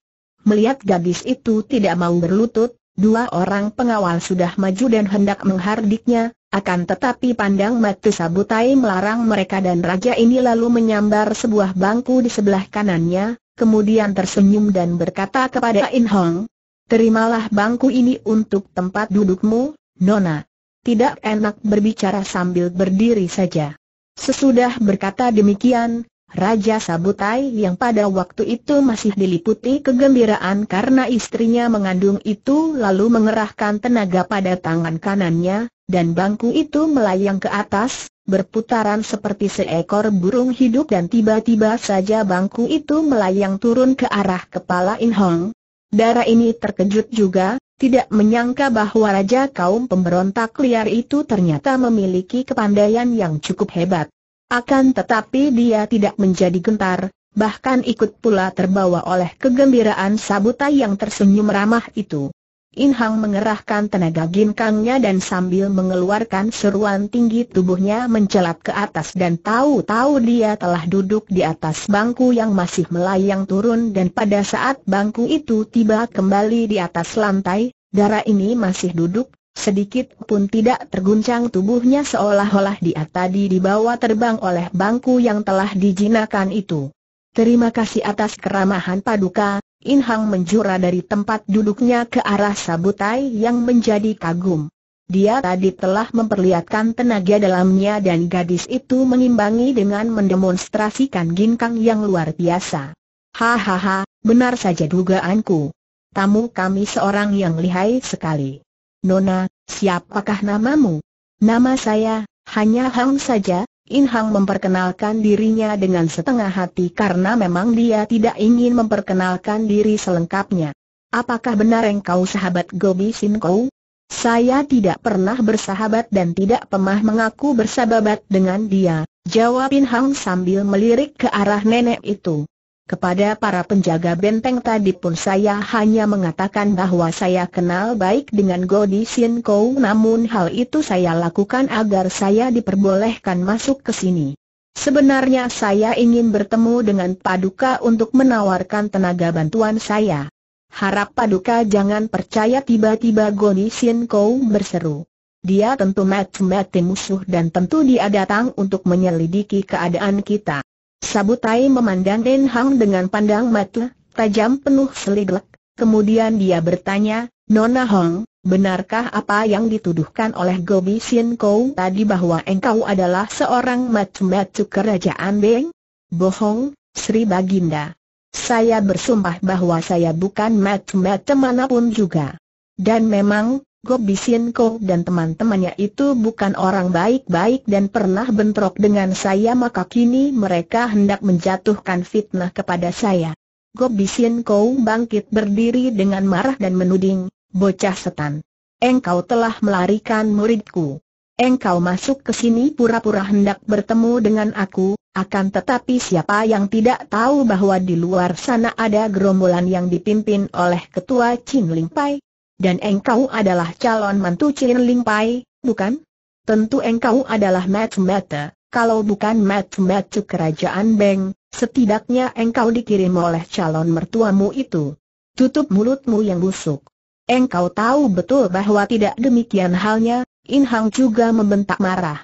Melihat gadis itu tidak mau berlutut, Dua orang pengawal sudah maju dan hendak menghardiknya, akan tetapi pandang mata Sabutai melarang mereka dan raja ini lalu menyambar sebuah bangku di sebelah kanannya, kemudian tersenyum dan berkata kepada In Hong, Terimalah bangku ini untuk tempat dudukmu, Nona. Tidak enak berbicara sambil berdiri saja. Sesudah berkata demikian, Raja Sabutai yang pada waktu itu masih diliputi kegembiraan karena istrinya mengandung itu lalu mengerahkan tenaga pada tangan kanannya, dan bangku itu melayang ke atas, berputaran seperti seekor burung hidup dan tiba-tiba saja bangku itu melayang turun ke arah kepala In Hong. Darah ini terkejut juga, tidak menyangka bahwa raja kaum pemberontak liar itu ternyata memiliki kepandaian yang cukup hebat. Akan tetapi dia tidak menjadi gentar, bahkan ikut pula terbawa oleh kegembiraan Sabuta yang tersenyum ramah itu. In Hang mengerahkan tenaga ginkangnya dan sambil mengeluarkan seruan tinggi tubuhnya mencelat ke atas dan tahu-tahu dia telah duduk di atas bangku yang masih melayang turun dan pada saat bangku itu tiba kembali di atas lantai, darah ini masih duduk, Sedikit pun tidak terguncang tubuhnya seolah-olah dia tadi dibawa terbang oleh bangku yang telah dijinakan itu. Terima kasih atas keramahan paduka, Inhang menjura dari tempat duduknya ke arah Sabutai yang menjadi kagum. Dia tadi telah memperlihatkan tenaga dalamnya dan gadis itu mengimbangi dengan mendemonstrasikan ginkang yang luar biasa. Hahaha, benar saja dugaanku. Tamu kami seorang yang lihai sekali. Nona, siapakah namamu? Nama saya, hanya Hang saja, In Hang memperkenalkan dirinya dengan setengah hati karena memang dia tidak ingin memperkenalkan diri selengkapnya. Apakah benar engkau sahabat Gobi Sin Kou? Saya tidak pernah bersahabat dan tidak pernah mengaku bersahabat dengan dia, jawab In Hang sambil melirik ke arah nenek itu. Kepada para penjaga benteng tadi pun saya hanya mengatakan bahwa saya kenal baik dengan Godi Sien Kou namun hal itu saya lakukan agar saya diperbolehkan masuk ke sini. Sebenarnya saya ingin bertemu dengan Paduka untuk menawarkan tenaga bantuan saya. Harap Paduka jangan percaya tiba-tiba Godi Sien Kou berseru. Dia tentu mati-mati musuh dan tentu dia datang untuk menyelidiki keadaan kita. Sabutai memandang Den Hang dengan pandang mata, tajam penuh seliglek. Kemudian dia bertanya, Nona Hong, benarkah apa yang dituduhkan oleh Gobi Sien Kou tadi bahwa engkau adalah seorang matu-matu kerajaan Beng? Bohong, Sri Baginda. Saya bersumpah bahwa saya bukan matu-matu manapun juga. Dan memang, Gobisinko Ko dan teman-temannya itu bukan orang baik-baik dan pernah bentrok dengan saya maka kini mereka hendak menjatuhkan fitnah kepada saya. Gobisinko Ko bangkit berdiri dengan marah dan menuding, bocah setan. Engkau telah melarikan muridku. Engkau masuk ke sini pura-pura hendak bertemu dengan aku, akan tetapi siapa yang tidak tahu bahwa di luar sana ada gerombolan yang dipimpin oleh ketua Chin Ling Pai? Dan engkau adalah calon mantu Chin Ling Pai, bukan? Tentu engkau adalah Mat Mata, kalau bukan Mat Matu kerajaan Beng, setidaknya engkau dikirim oleh calon mertuamu itu. Tutup mulutmu yang busuk. Engkau tahu betul bahwa tidak demikian halnya, In Hang juga membentak marah.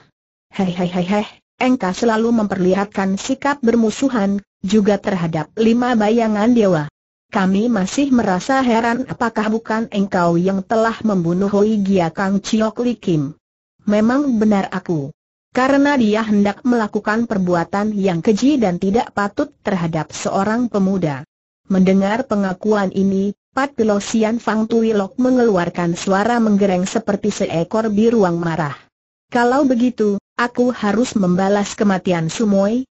Hei hei hei hei, engkau selalu memperlihatkan sikap bermusuhan, juga terhadap lima bayangan dewa kami masih merasa heran apakah bukan engkau yang telah membunuh Hoi Gia Kang Chiok Li Kim. Memang benar aku. Karena dia hendak melakukan perbuatan yang keji dan tidak patut terhadap seorang pemuda. Mendengar pengakuan ini, Pat Pilosian Fang Tuilok mengeluarkan suara menggereng seperti seekor biruang marah. Kalau begitu, aku harus membalas kematian Sumoi,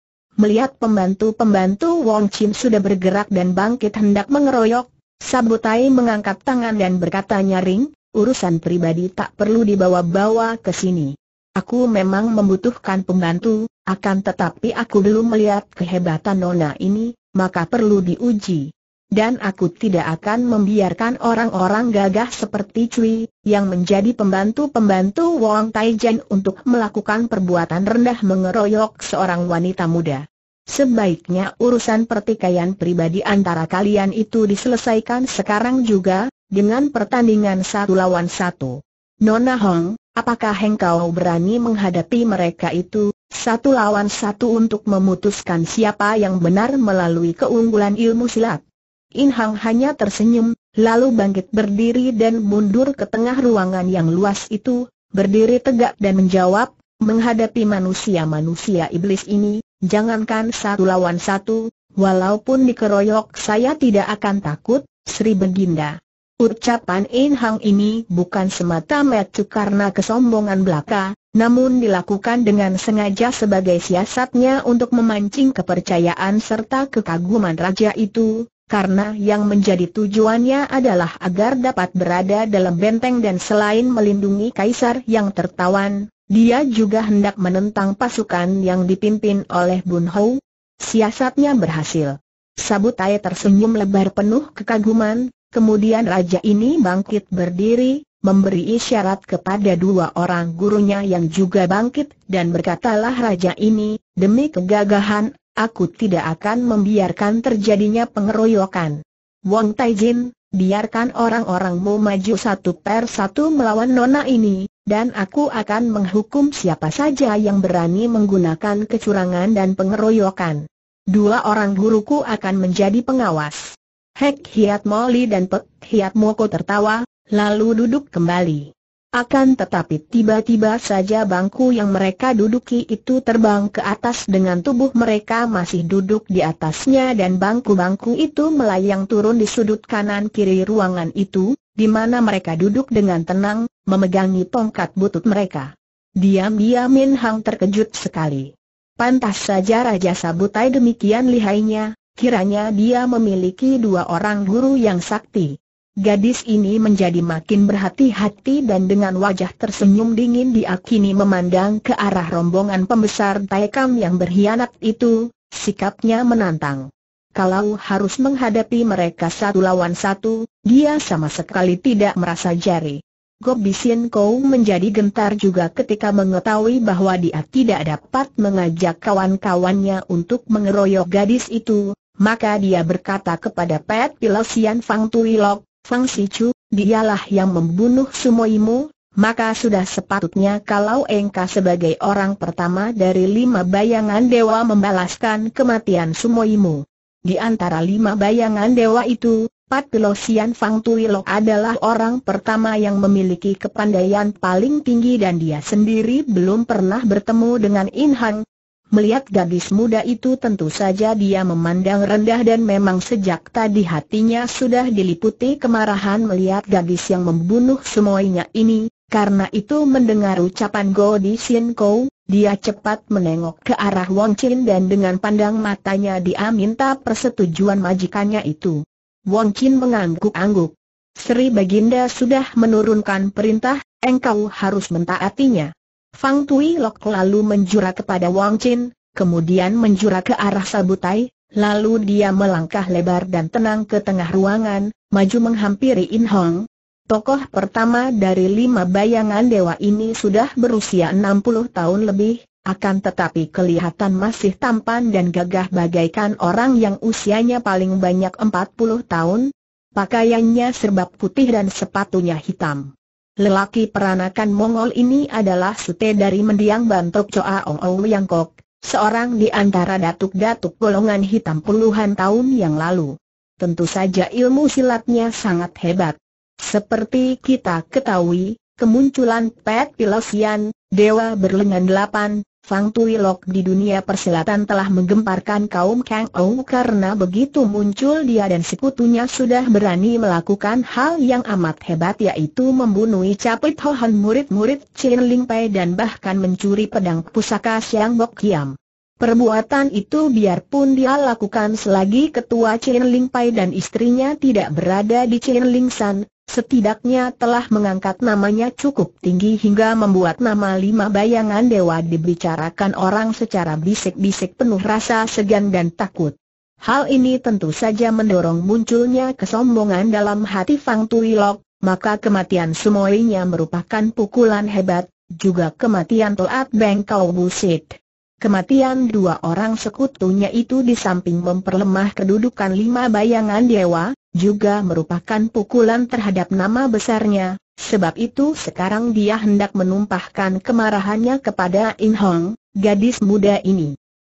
Melihat pembantu-pembantu Wong Chin sudah bergerak dan bangkit hendak mengeroyok, Sabutai mengangkat tangan dan berkata nyaring, urusan pribadi tak perlu dibawa-bawa ke sini. Aku memang membutuhkan pembantu, akan tetapi aku belum melihat kehebatan Nona ini, maka perlu diuji dan aku tidak akan membiarkan orang-orang gagah seperti Cui, yang menjadi pembantu-pembantu Wang Taijen untuk melakukan perbuatan rendah mengeroyok seorang wanita muda. Sebaiknya urusan pertikaian pribadi antara kalian itu diselesaikan sekarang juga, dengan pertandingan satu lawan satu. Nona Hong, apakah engkau berani menghadapi mereka itu, satu lawan satu untuk memutuskan siapa yang benar melalui keunggulan ilmu silat? In Hang hanya tersenyum, lalu bangkit berdiri dan mundur ke tengah ruangan yang luas itu, berdiri tegak dan menjawab, menghadapi manusia-manusia iblis ini, jangankan satu lawan satu, walaupun dikeroyok saya tidak akan takut, Sri Beginda. Ucapan In Hang ini bukan semata metu karena kesombongan belaka, namun dilakukan dengan sengaja sebagai siasatnya untuk memancing kepercayaan serta kekaguman raja itu, karena yang menjadi tujuannya adalah agar dapat berada dalam benteng dan selain melindungi kaisar yang tertawan, dia juga hendak menentang pasukan yang dipimpin oleh Bun Hou. Siasatnya berhasil. Sabutai tersenyum lebar penuh kekaguman, kemudian raja ini bangkit berdiri, memberi isyarat kepada dua orang gurunya yang juga bangkit dan berkatalah raja ini, demi kegagahan Aku tidak akan membiarkan terjadinya pengeroyokan. Wang Taijin, biarkan orang-orangmu maju satu per satu melawan nona ini, dan aku akan menghukum siapa saja yang berani menggunakan kecurangan dan pengeroyokan. Dua orang guruku akan menjadi pengawas. Hek Hiat Moli dan Pek Hiat Moko tertawa, lalu duduk kembali. Akan tetapi tiba-tiba saja bangku yang mereka duduki itu terbang ke atas dengan tubuh mereka masih duduk di atasnya dan bangku-bangku itu melayang turun di sudut kanan kiri ruangan itu, di mana mereka duduk dengan tenang, memegangi tongkat butut mereka. Diam-diam Min Hang terkejut sekali. Pantas saja Raja Sabutai demikian lihainya, kiranya dia memiliki dua orang guru yang sakti. Gadis ini menjadi makin berhati-hati dan dengan wajah tersenyum dingin dia kini memandang ke arah rombongan pembesar Taekam yang berkhianat itu, sikapnya menantang. Kalau harus menghadapi mereka satu lawan satu, dia sama sekali tidak merasa jari. Gobisin Kou menjadi gentar juga ketika mengetahui bahwa dia tidak dapat mengajak kawan-kawannya untuk mengeroyok gadis itu, maka dia berkata kepada Pet Pilosian Fang Tuilok, Feng Sichu, dialah yang membunuh Sumoimu, maka sudah sepatutnya kalau engkau sebagai orang pertama dari lima bayangan dewa membalaskan kematian Sumoimu. Di antara lima bayangan dewa itu, Pat Pilosian Fang Tuilok adalah orang pertama yang memiliki kepandaian paling tinggi dan dia sendiri belum pernah bertemu dengan In Hang, Melihat gadis muda itu tentu saja dia memandang rendah dan memang sejak tadi hatinya sudah diliputi kemarahan melihat gadis yang membunuh semuanya ini, karena itu mendengar ucapan Go Di Sin Kou, dia cepat menengok ke arah Wang Chin dan dengan pandang matanya dia minta persetujuan majikannya itu. Wang Chin mengangguk-angguk. Sri Baginda sudah menurunkan perintah, engkau harus mentaatinya. Fang Tui Lok lalu menjura kepada Wang Chin, kemudian menjura ke arah Sabutai, lalu dia melangkah lebar dan tenang ke tengah ruangan, maju menghampiri In Hong. Tokoh pertama dari lima bayangan dewa ini sudah berusia 60 tahun lebih, akan tetapi kelihatan masih tampan dan gagah bagaikan orang yang usianya paling banyak 40 tahun. Pakaiannya serba putih dan sepatunya hitam. Lelaki peranakan Mongol ini adalah sute dari mendiang Bantok Choa Ong Ong Yangkok, seorang di antara datuk-datuk golongan hitam puluhan tahun yang lalu. Tentu saja ilmu silatnya sangat hebat. Seperti kita ketahui, kemunculan Pet Pilosian, dewa berlengan delapan, Fang Tui Lok di dunia persilatan telah menggemparkan kaum Kang Ong karena begitu muncul dia dan sekutunya sudah berani melakukan hal yang amat hebat yaitu membunuh Capit Hohan murid-murid Chin Ling Pei dan bahkan mencuri pedang pusaka Siang Bok Kiam. Perbuatan itu biarpun dia lakukan selagi ketua Chin Ling Pai dan istrinya tidak berada di Chin Ling San, setidaknya telah mengangkat namanya cukup tinggi hingga membuat nama lima bayangan dewa dibicarakan orang secara bisik-bisik penuh rasa segan dan takut. Hal ini tentu saja mendorong munculnya kesombongan dalam hati Fang Tuilok, maka kematian semuanya merupakan pukulan hebat, juga kematian Toat Beng Kau Busit. Kematian dua orang sekutunya itu di samping memperlemah kedudukan lima bayangan dewa, juga merupakan pukulan terhadap nama besarnya, sebab itu sekarang dia hendak menumpahkan kemarahannya kepada In Hong, gadis muda ini.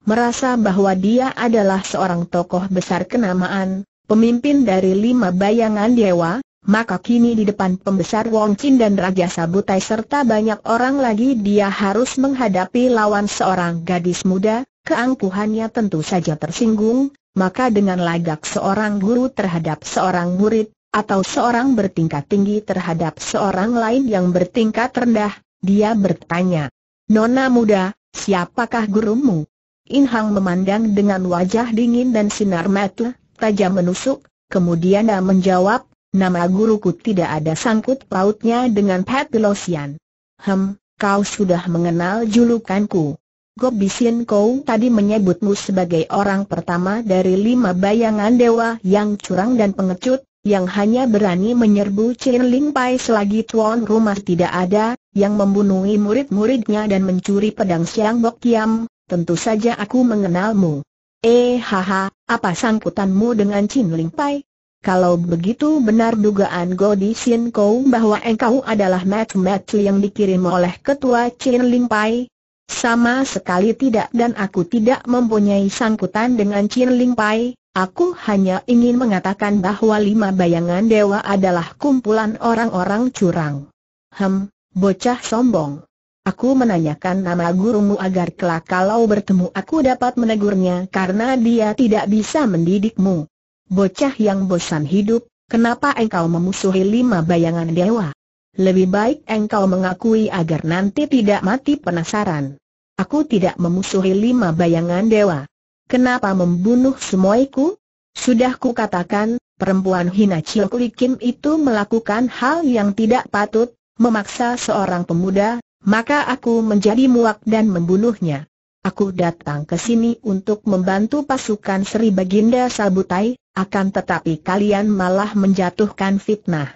Merasa bahwa dia adalah seorang tokoh besar kenamaan, pemimpin dari lima bayangan dewa, maka kini di depan pembesar Wong Chin dan Raja Sabutai serta banyak orang lagi dia harus menghadapi lawan seorang gadis muda, keangkuhannya tentu saja tersinggung, maka dengan lagak seorang guru terhadap seorang murid, atau seorang bertingkat tinggi terhadap seorang lain yang bertingkat rendah, dia bertanya, Nona muda, siapakah gurumu? Inhang memandang dengan wajah dingin dan sinar mata tajam menusuk, kemudian dia menjawab, nama guruku tidak ada sangkut pautnya dengan Pat Losian. Hem, kau sudah mengenal julukanku. Gobisin Kau tadi menyebutmu sebagai orang pertama dari lima bayangan dewa yang curang dan pengecut, yang hanya berani menyerbu Chin Ling Pai selagi tuan rumah tidak ada, yang membunuh murid-muridnya dan mencuri pedang Siang Bok Kiam, tentu saja aku mengenalmu. Eh haha, apa sangkutanmu dengan Chin Ling Pai? Kalau begitu benar dugaan Godi Sin Kou bahwa engkau adalah match match yang dikirim oleh ketua Chin Ling Pai, sama sekali tidak dan aku tidak mempunyai sangkutan dengan Chin Ling Pai, aku hanya ingin mengatakan bahwa lima bayangan dewa adalah kumpulan orang-orang curang. Hem, bocah sombong. Aku menanyakan nama gurumu agar kelak kalau bertemu aku dapat menegurnya karena dia tidak bisa mendidikmu. Bocah yang bosan hidup, kenapa engkau memusuhi lima bayangan dewa? Lebih baik engkau mengakui agar nanti tidak mati penasaran. Aku tidak memusuhi lima bayangan dewa. Kenapa membunuh semuaiku? Sudah ku katakan, perempuan hina Li Kim itu melakukan hal yang tidak patut, memaksa seorang pemuda, maka aku menjadi muak dan membunuhnya. Aku datang ke sini untuk membantu pasukan Sri Baginda Sabutai, akan tetapi kalian malah menjatuhkan fitnah.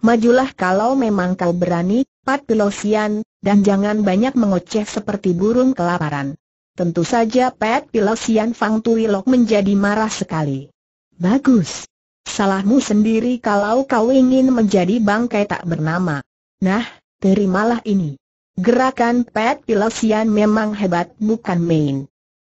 Majulah kalau memang kau berani, Pat Pilosian, dan jangan banyak mengoceh seperti burung kelaparan. Tentu saja Pat Pilosian Fang Tuilok menjadi marah sekali. Bagus. Salahmu sendiri kalau kau ingin menjadi bangkai tak bernama. Nah, terimalah ini. Gerakan Pat Pilosian memang hebat bukan main.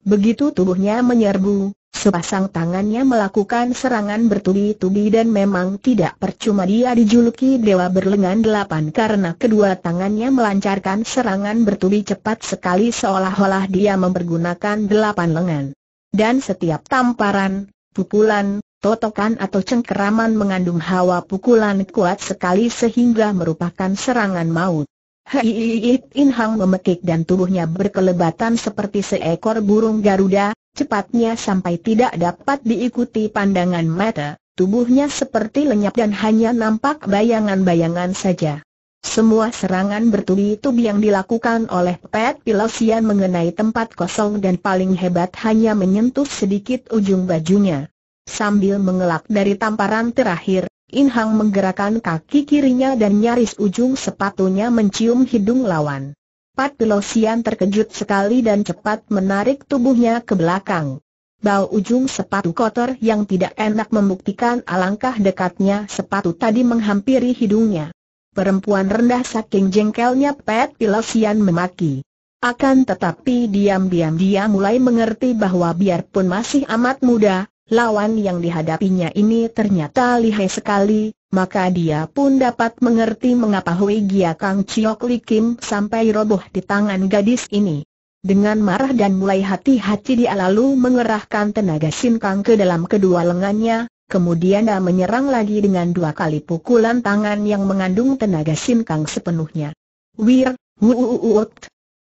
Begitu tubuhnya menyerbu, Sepasang tangannya melakukan serangan bertubi-tubi dan memang tidak percuma dia dijuluki Dewa Berlengan Delapan karena kedua tangannya melancarkan serangan bertubi cepat sekali seolah-olah dia mempergunakan delapan lengan. Dan setiap tamparan, pukulan, totokan atau cengkeraman mengandung hawa pukulan kuat sekali sehingga merupakan serangan maut. Hei, Inhang memekik dan tubuhnya berkelebatan seperti seekor burung Garuda, Cepatnya sampai tidak dapat diikuti pandangan mata, tubuhnya seperti lenyap dan hanya nampak bayangan-bayangan saja. Semua serangan bertubi-tubi yang dilakukan oleh Pet Pilosian mengenai tempat kosong dan paling hebat hanya menyentuh sedikit ujung bajunya. Sambil mengelak dari tamparan terakhir, In Hang menggerakkan kaki kirinya dan nyaris ujung sepatunya mencium hidung lawan. Pat Pilosian terkejut sekali dan cepat menarik tubuhnya ke belakang. Bau ujung sepatu kotor yang tidak enak membuktikan alangkah dekatnya sepatu tadi menghampiri hidungnya. Perempuan rendah saking jengkelnya Pat Pilosian memaki. Akan tetapi diam-diam dia mulai mengerti bahwa biarpun masih amat muda, lawan yang dihadapinya ini ternyata lihai sekali, maka dia pun dapat mengerti mengapa Hui Gia Kang Chiok Li Kim sampai roboh di tangan gadis ini. Dengan marah dan mulai hati-hati dia lalu mengerahkan tenaga sin kang ke dalam kedua lengannya, kemudian dia menyerang lagi dengan dua kali pukulan tangan yang mengandung tenaga sin kang sepenuhnya. Wir, huuuut.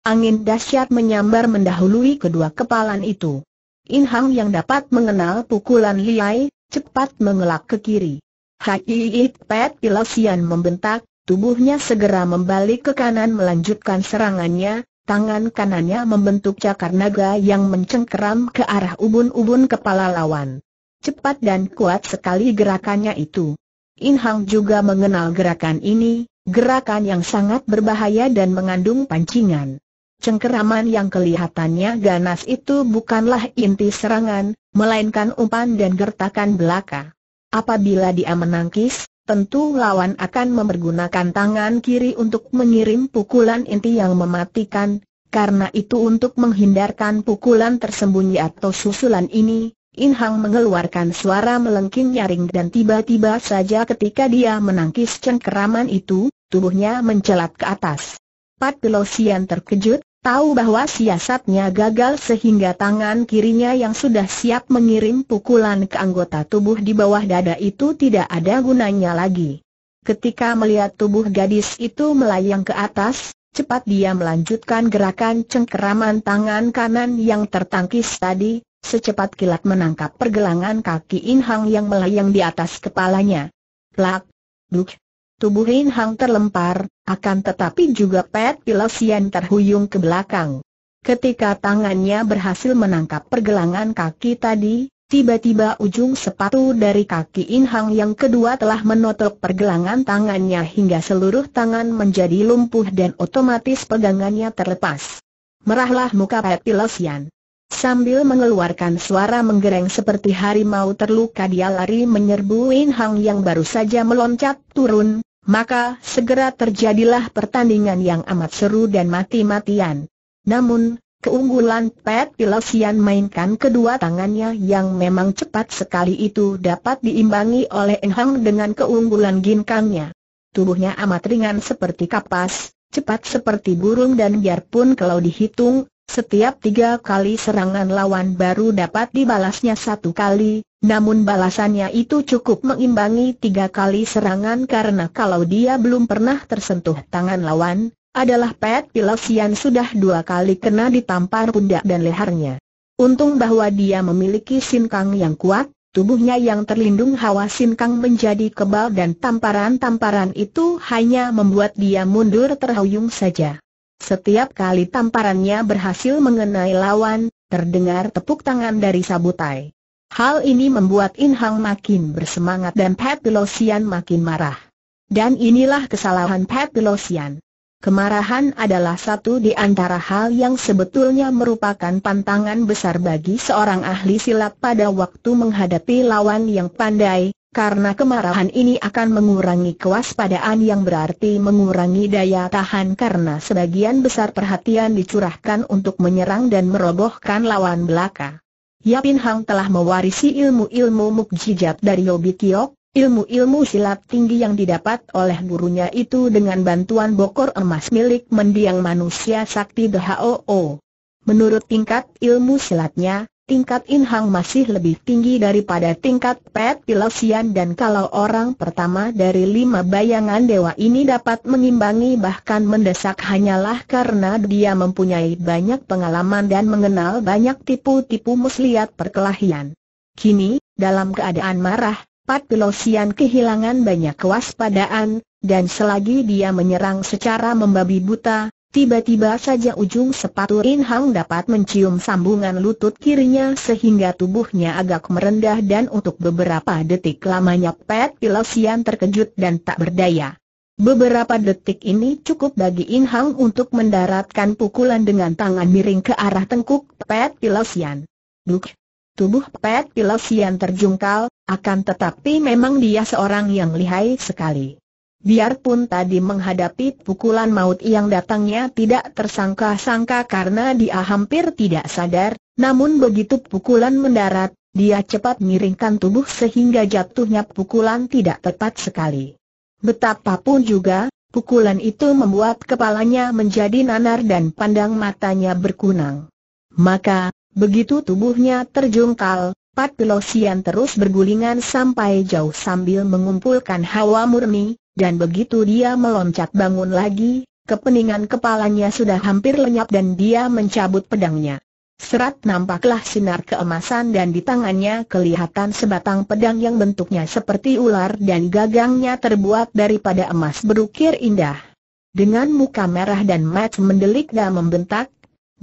Angin dahsyat menyambar mendahului kedua kepalan itu. In Hang yang dapat mengenal pukulan Liai, cepat mengelak ke kiri. Haiit Pet Ilasian membentak, tubuhnya segera membalik ke kanan melanjutkan serangannya, tangan kanannya membentuk cakar naga yang mencengkeram ke arah ubun-ubun kepala lawan. Cepat dan kuat sekali gerakannya itu. In Hang juga mengenal gerakan ini, gerakan yang sangat berbahaya dan mengandung pancingan. Cengkeraman yang kelihatannya ganas itu bukanlah inti serangan, melainkan umpan dan gertakan belaka. Apabila dia menangkis, tentu lawan akan mempergunakan tangan kiri untuk mengirim pukulan inti yang mematikan, karena itu untuk menghindarkan pukulan tersembunyi atau susulan ini, In Hang mengeluarkan suara melengking nyaring dan tiba-tiba saja ketika dia menangkis cengkeraman itu, tubuhnya mencelat ke atas. Pat Pelosian terkejut, Tahu bahwa siasatnya gagal sehingga tangan kirinya yang sudah siap mengirim pukulan ke anggota tubuh di bawah dada itu tidak ada gunanya lagi. Ketika melihat tubuh gadis itu melayang ke atas, cepat dia melanjutkan gerakan cengkeraman tangan kanan yang tertangkis tadi, secepat kilat menangkap pergelangan kaki Inhang yang melayang di atas kepalanya. Plak, duk, Tubuh Hin Hang terlempar, akan tetapi juga Pet Pilosian terhuyung ke belakang. Ketika tangannya berhasil menangkap pergelangan kaki tadi, tiba-tiba ujung sepatu dari kaki In Hang yang kedua telah menotok pergelangan tangannya hingga seluruh tangan menjadi lumpuh dan otomatis pegangannya terlepas. Merahlah muka Pet Pilosian, Sambil mengeluarkan suara menggereng seperti harimau terluka dia lari menyerbu In Hang yang baru saja meloncat turun, maka segera terjadilah pertandingan yang amat seru dan mati-matian. Namun, keunggulan Pet Pilosian mainkan kedua tangannya yang memang cepat sekali itu dapat diimbangi oleh Eng Hang dengan keunggulan ginkangnya. Tubuhnya amat ringan seperti kapas, cepat seperti burung dan biarpun kalau dihitung, setiap tiga kali serangan lawan baru dapat dibalasnya satu kali, namun balasannya itu cukup mengimbangi tiga kali serangan karena kalau dia belum pernah tersentuh tangan lawan, adalah Pat Pilosian sudah dua kali kena ditampar pundak dan lehernya. Untung bahwa dia memiliki sinkang yang kuat, tubuhnya yang terlindung hawa sinkang menjadi kebal dan tamparan-tamparan itu hanya membuat dia mundur terhuyung saja. Setiap kali tamparannya berhasil mengenai lawan, terdengar tepuk tangan dari Sabutai. Hal ini membuat In Hang makin bersemangat dan Pat makin marah. Dan inilah kesalahan Pat Kemarahan adalah satu di antara hal yang sebetulnya merupakan pantangan besar bagi seorang ahli silat pada waktu menghadapi lawan yang pandai, karena kemarahan ini akan mengurangi kewaspadaan yang berarti mengurangi daya tahan karena sebagian besar perhatian dicurahkan untuk menyerang dan merobohkan lawan belaka. Yapin Hang telah mewarisi ilmu-ilmu mukjizat dari Yobi Kiok, ilmu-ilmu silat tinggi yang didapat oleh gurunya itu dengan bantuan bokor emas milik mendiang manusia sakti DHOO. Menurut tingkat ilmu silatnya, tingkat Inhang masih lebih tinggi daripada tingkat Pet Pilosian dan kalau orang pertama dari lima bayangan dewa ini dapat mengimbangi bahkan mendesak hanyalah karena dia mempunyai banyak pengalaman dan mengenal banyak tipu-tipu muslihat perkelahian. Kini, dalam keadaan marah, Pat Pilosian kehilangan banyak kewaspadaan, dan selagi dia menyerang secara membabi buta, Tiba-tiba saja ujung sepatu In Hang dapat mencium sambungan lutut kirinya sehingga tubuhnya agak merendah dan untuk beberapa detik lamanya Pet Pilosian terkejut dan tak berdaya. Beberapa detik ini cukup bagi In Hang untuk mendaratkan pukulan dengan tangan miring ke arah tengkuk Pet Pilosian. Duk! Tubuh Pet Pilosian terjungkal, akan tetapi memang dia seorang yang lihai sekali. Biarpun tadi menghadapi pukulan maut yang datangnya tidak tersangka-sangka karena dia hampir tidak sadar, namun begitu pukulan mendarat, dia cepat miringkan tubuh sehingga jatuhnya pukulan tidak tepat sekali. Betapapun juga, pukulan itu membuat kepalanya menjadi nanar dan pandang matanya berkunang. Maka, begitu tubuhnya terjungkal, Pat Pelosian terus bergulingan sampai jauh sambil mengumpulkan hawa murni, dan begitu dia meloncat bangun lagi, kepeningan kepalanya sudah hampir lenyap dan dia mencabut pedangnya. Serat nampaklah sinar keemasan dan di tangannya kelihatan sebatang pedang yang bentuknya seperti ular dan gagangnya terbuat daripada emas berukir indah. Dengan muka merah dan mat mendelik dan membentak,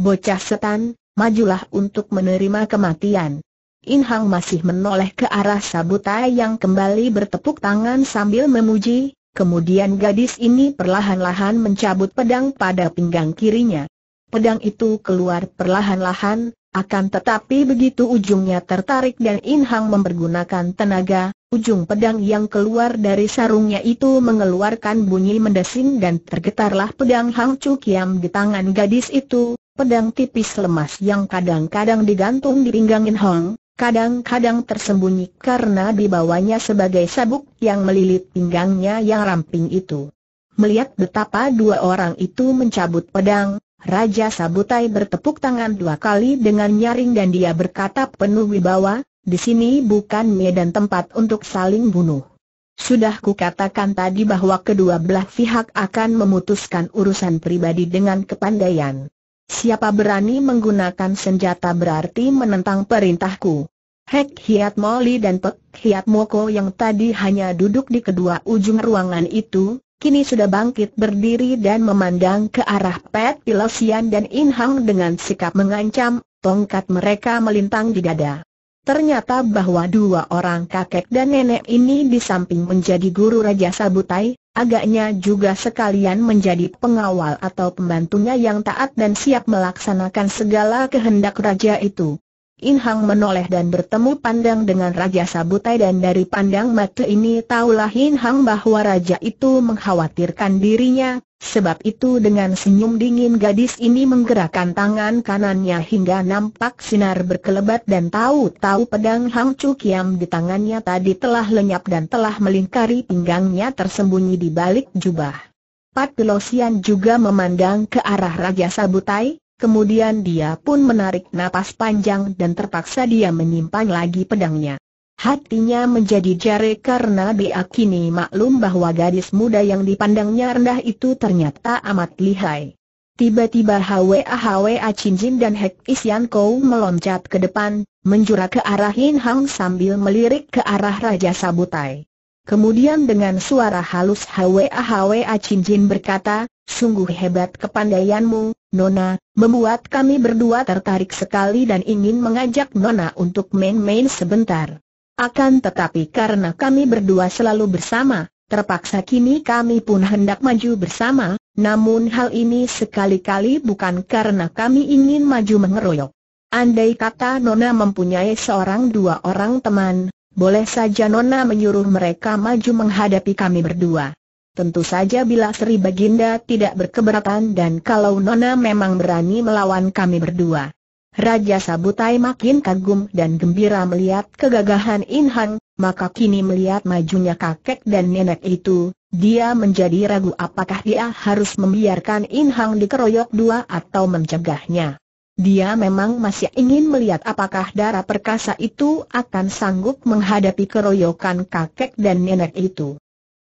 bocah setan, majulah untuk menerima kematian. Inhang masih menoleh ke arah Sabutai yang kembali bertepuk tangan sambil memuji, Kemudian gadis ini perlahan-lahan mencabut pedang pada pinggang kirinya. Pedang itu keluar perlahan-lahan, akan tetapi begitu ujungnya tertarik dan Inhang mempergunakan tenaga, ujung pedang yang keluar dari sarungnya itu mengeluarkan bunyi mendesing dan tergetarlah pedang Hang Chu Kiam di tangan gadis itu, pedang tipis lemas yang kadang-kadang digantung di pinggang Inhang, kadang-kadang tersembunyi karena dibawanya sebagai sabuk yang melilit pinggangnya yang ramping itu. Melihat betapa dua orang itu mencabut pedang, Raja Sabutai bertepuk tangan dua kali dengan nyaring dan dia berkata penuh wibawa, di sini bukan medan tempat untuk saling bunuh. Sudah kukatakan tadi bahwa kedua belah pihak akan memutuskan urusan pribadi dengan kepandaian. Siapa berani menggunakan senjata berarti menentang perintahku. Hek Hiat Moli dan Pek Hiat Moko yang tadi hanya duduk di kedua ujung ruangan itu, kini sudah bangkit berdiri dan memandang ke arah Pet Pilosian dan In Hang dengan sikap mengancam, tongkat mereka melintang di dada. Ternyata bahwa dua orang kakek dan nenek ini di samping menjadi guru Raja Sabutai, agaknya juga sekalian menjadi pengawal atau pembantunya yang taat dan siap melaksanakan segala kehendak raja itu. In menoleh dan bertemu pandang dengan Raja Sabutai dan dari pandang mata ini taulah In Hang bahwa raja itu mengkhawatirkan dirinya, Sebab itu dengan senyum dingin gadis ini menggerakkan tangan kanannya hingga nampak sinar berkelebat dan tahu-tahu pedang Hang Chu Kiam di tangannya tadi telah lenyap dan telah melingkari pinggangnya tersembunyi di balik jubah. Pat Pilosian juga memandang ke arah Raja Sabutai, kemudian dia pun menarik napas panjang dan terpaksa dia menyimpan lagi pedangnya. Hatinya menjadi jare karena diakini maklum bahwa gadis muda yang dipandangnya rendah itu ternyata amat lihai. Tiba-tiba Hwa Hwa Jin dan Hek Isian Kou meloncat ke depan, menjura ke arah Hin Hang sambil melirik ke arah Raja Sabutai. Kemudian dengan suara halus Hwa Hwa Jin berkata, Sungguh hebat kepandaianmu, Nona, membuat kami berdua tertarik sekali dan ingin mengajak Nona untuk main-main sebentar. Akan tetapi karena kami berdua selalu bersama, terpaksa kini kami pun hendak maju bersama, namun hal ini sekali-kali bukan karena kami ingin maju mengeroyok. Andai kata Nona mempunyai seorang dua orang teman, boleh saja Nona menyuruh mereka maju menghadapi kami berdua. Tentu saja bila Sri Baginda tidak berkeberatan dan kalau Nona memang berani melawan kami berdua. Raja Sabutai makin kagum dan gembira melihat kegagahan Inhan, maka kini melihat majunya kakek dan nenek itu, dia menjadi ragu apakah dia harus membiarkan Inhang dikeroyok dua atau mencegahnya. Dia memang masih ingin melihat apakah darah perkasa itu akan sanggup menghadapi keroyokan kakek dan nenek itu.